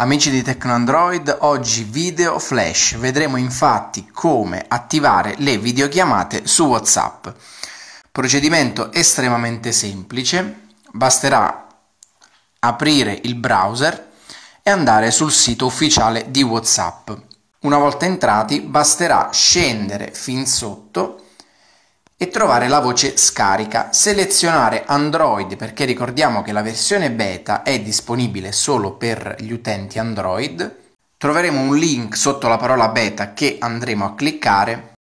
Amici di Tecnoandroid, oggi video flash. Vedremo infatti come attivare le videochiamate su WhatsApp. Procedimento estremamente semplice, basterà aprire il browser e andare sul sito ufficiale di WhatsApp. Una volta entrati basterà scendere fin sotto e trovare la voce scarica, selezionare Android perché ricordiamo che la versione beta è disponibile solo per gli utenti Android, troveremo un link sotto la parola beta che andremo a cliccare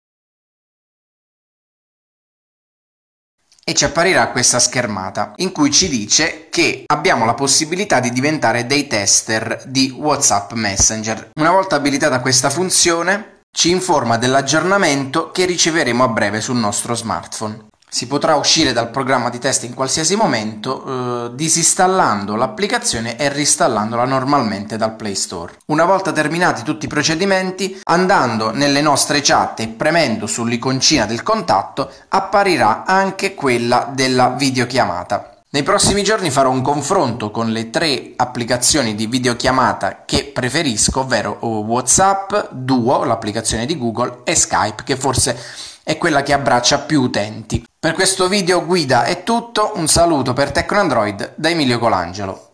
e ci apparirà questa schermata in cui ci dice che abbiamo la possibilità di diventare dei tester di WhatsApp Messenger. Una volta abilitata questa funzione ci informa dell'aggiornamento che riceveremo a breve sul nostro smartphone. Si potrà uscire dal programma di test in qualsiasi momento eh, disinstallando l'applicazione e ristallandola normalmente dal Play Store. Una volta terminati tutti i procedimenti, andando nelle nostre chat e premendo sull'iconcina del contatto apparirà anche quella della videochiamata. Nei prossimi giorni farò un confronto con le tre applicazioni di videochiamata che preferisco, ovvero eh, WhatsApp, Duo, l'applicazione di Google, e Skype, che forse è quella che abbraccia più utenti. Per questo video guida è tutto, un saluto per Tecno Android da Emilio Colangelo.